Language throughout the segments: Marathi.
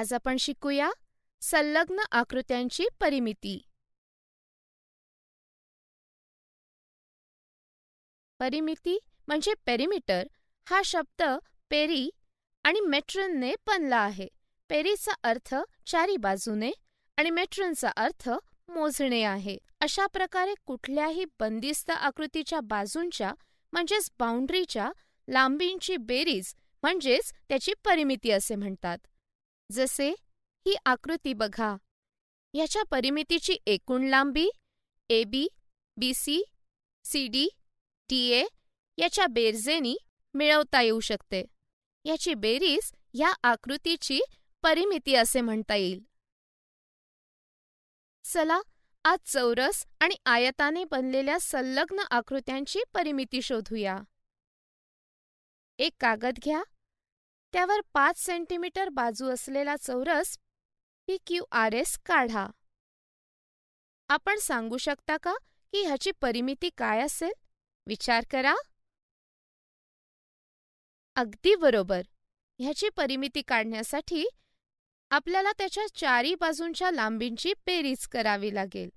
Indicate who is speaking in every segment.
Speaker 1: आज आपण शिकूया संलग्न आकृत्यांची परिमिती परिमिती म्हणजे पेरिमीटर हा शब्द पेरी आणि मेट्रनने बनला आहे पेरीचा अर्थ चारी बाजूने आणि मेट्रनचा अर्थ मोजणे आहे अशा प्रकारे कुठल्याही बंदिस्त आकृतीच्या बाजूंच्या म्हणजेच बाउंड्रीच्या लांबींची बेरीज म्हणजेच त्याची परिमिती असे म्हणतात जसे ही आकृती बघा याच्या परिमितीची एकूण लांबी A B B C C D D A याच्या बेरजेनी मिळवता येऊ शकते याची बेरीज या आकृतीची परिमिती असे म्हणता येईल चला आज चौरस आणि आयताने बनलेल्या संलग्न आकृत्यांची परिमिती शोधूया एक कागद घ्या त्यावर पाच सेंटीमीटर बाजू असलेला चौरस पी क्यू आर एस काढा आपण सांगू शकता का की ह्याची परिमिती काय असेल विचार करा अगदी बरोबर ह्याची परिमिती काढण्यासाठी आपल्याला त्याच्या चारी बाजूंच्या लांबींची पेरीज करावी लागेल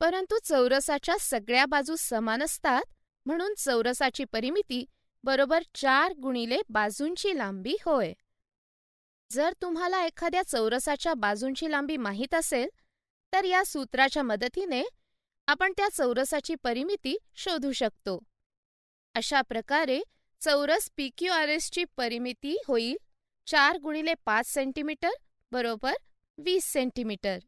Speaker 1: परंतु चौरसाच्या सगळ्या बाजू समान असतात म्हणून चौरसाची परिमिती बरोबर चार गुणिले बाजूंची लांबी होय जर तुम्हाला एखाद्या चौरसाच्या बाजूंची लांबी माहीत असेल तर या सूत्राच्या मदतीने आपण त्या चौरसाची परिमिती शोधू शकतो अशा प्रकारे चौरस पी क्यू आर एसची परिमिती होईल चार गुणिले पाच सेंटीमीटर बरोबर वीस सेंटीमीटर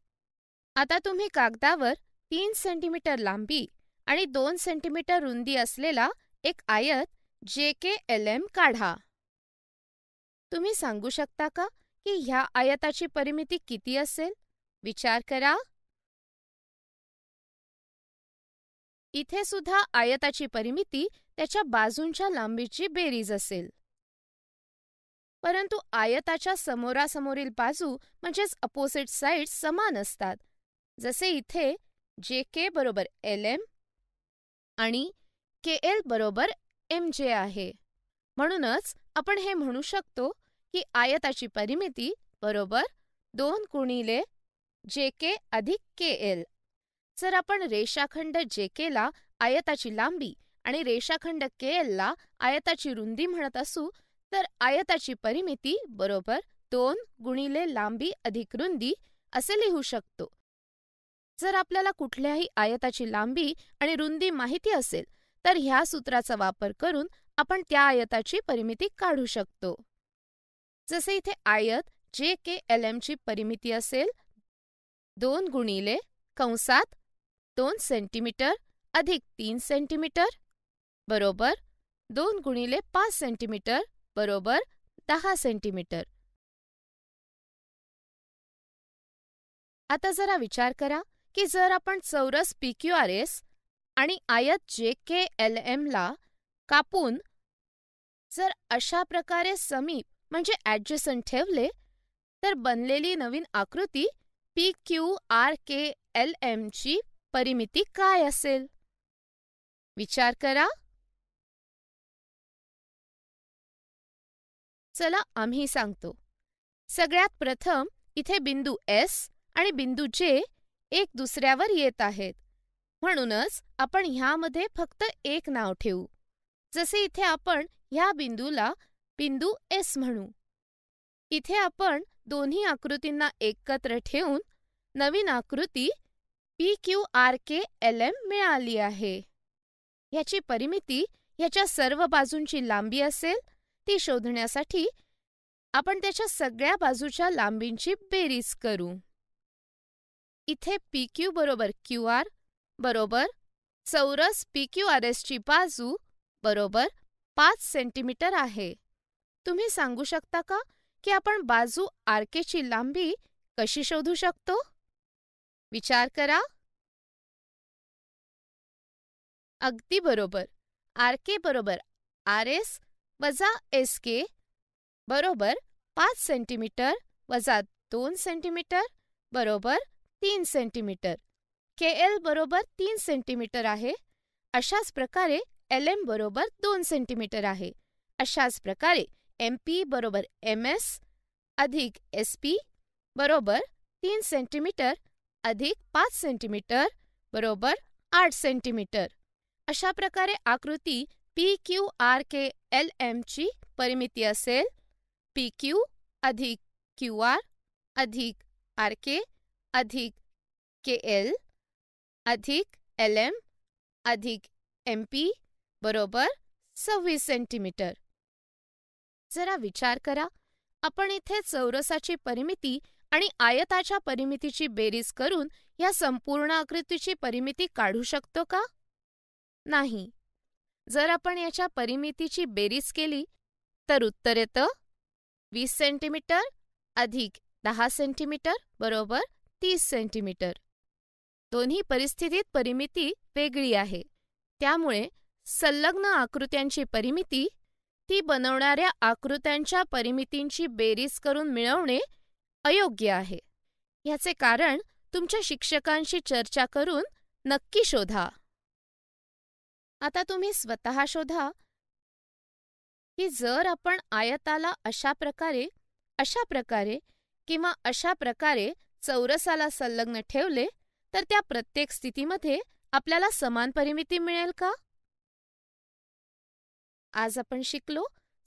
Speaker 1: आता तुम्ही कागदावर तीन सेंटीमीटर लांबी आणि दोन सेंटीमीटर रुंदी असलेला एक आयत जे के एल एम काढा तुम्ही सांगू शकता का की ह्या आयताची परिमिती किती असेल विचार
Speaker 2: करा इथे सुद्धा आयताची
Speaker 1: परिमिती त्याच्या बाजूंच्या लांबीची बेरीज असेल परंतु आयताच्या समोरासमोरील बाजू म्हणजेच अपोजिट साइड समान असतात जसे इथे जे के बरोबर एल एम आणि के एल बरोबर एम जे आहे म्हणूनच आपण हे म्हणू शकतो की आयताची परिमिती बरोबर दोन गुणिले जे के अधिक के एल जर आपण रेषाखंड जे केला आयताची लांबी आणि रेषाखंड के एलला आयताची रुंदी म्हणत असू तर आयताची परिमिती बरोबर दोन गुणिले लांबी अधिक रुंदी असे लिहू शकतो जर आपल्याला कुठल्याही आयताची लांबी आणि रुंदी माहिती असेल तर ह्या सूत्राचा वापर करून आपण त्या आयताची परिमिती काढू शकतो जसे इथे आयत जे के एल एमची परिमिती असेल दोन गुणिले कंसात दोन सेंटीमीटर अधिक तीन सेंटीमीटर बरोबर दोन गुणिले पाच सेंटीमीटर बरोबर दहा
Speaker 2: सेंटीमीटर आता जरा
Speaker 1: विचार करा की जर आपण चौरस पी क्यू आर एस आणि आयत जे के एल ला कापून जर अशा प्रकारे समीप म्हणजे ॲडजसन ठेवले तर बनलेली नवीन आकृती P Q R K L M ची परिमिती काय असेल विचार
Speaker 2: करा चला
Speaker 1: आम्ही सांगतो सगळ्यात प्रथम इथे बिंदू एस आणि बिंदू जे एक दुसऱ्यावर येत आहेत म्हणूनच आपण ह्यामध्ये फक्त एक नाव ठेवू जसे इथे आपण ह्या बिंदूला बिंदू एस म्हणू इथे आपण दोन्ही आकृतींना एकत्र ठेवून नवीन आकृती P Q R K L M मिळाली आहे याची परिमिती ह्याच्या सर्व बाजूंची लांबी असेल ती शोधण्यासाठी आपण त्याच्या सगळ्या बाजूच्या लांबींची बेरीज करू इथे पी क्यू बरोबर क्यू आर बरोबर चौरस पी क्यू आर ची बाजू बरोबर पाच सेंटीमीटर आहे तुम्ही सांगू शकता का की आपण बाजू आरकेची लांबी कशी शोधू शकतो
Speaker 2: विचार करा अगदी बरोबर
Speaker 1: आरके बरोबर आर एस वजा एस के बरोबर पाच सेंटीमीटर वजा दोन सेंटीमीटर बरोबर तीन सेंटीमीटर के एल बरोबर तीन सेंटीमीटर आहे अशाच प्रकारे एल एम बरोबर दोन सेंटीमीटर आहे अशाच प्रकारे एम पी बरोबर एम एस अधिक एस पी बरोबर तीन सेंटीमीटर अधिक पाच सेंटीमीटर बरोबर आठ सेंटीमीटर अशा प्रकारे आकृती P Q R K L ची परिमिती असेल पी क्यू अधिक क्यू आर अधिक आर के अधिक के एल अधिक एल एम अधिक एम पी बरोबर सव्वीस सेंटीमीटर जरा विचार करा आपण इथे चौरसाची परिमिती आणि आयताच्या परिमितीची बेरीज करून या संपूर्ण आकृतीची परिमिती काढू शकतो का नाही जर आपण याच्या परिमितीची बेरीज केली तर उत्तर येतं वीस सेंटीमीटर अधिक दहा सेंटीमीटर बरोबर तीस सेंटीमीटर दोन्ही परिस्थितीत परिमिती वेगळी आहे त्यामुळे संलग्न आकृत्यांची परिमिती ती बनवणाऱ्या आकृत्यांच्या परिमितींची बेरीज करून मिळवणे अयोग्य आहे ह्याचे कारण तुमच्या शिक्षकांशी चर्चा करून नक्की शोधा आता तुम्ही स्वतः शोधा की जर आपण आयताला अशा प्रकारे अशा प्रकारे किंवा अशा प्रकारे चौरसाला संलग्न ठेवले तर त्या प्रत्येक स्थितीमध्ये आपल्याला समान परिमिती मिळेल का आज आपण शिकलो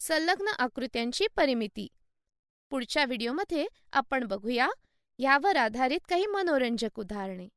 Speaker 1: संलग्न आकृत्यांची परिमिती पुढच्या व्हिडिओमध्ये आपण बघूया यावर आधारित काही मनोरंजक उदाहरणे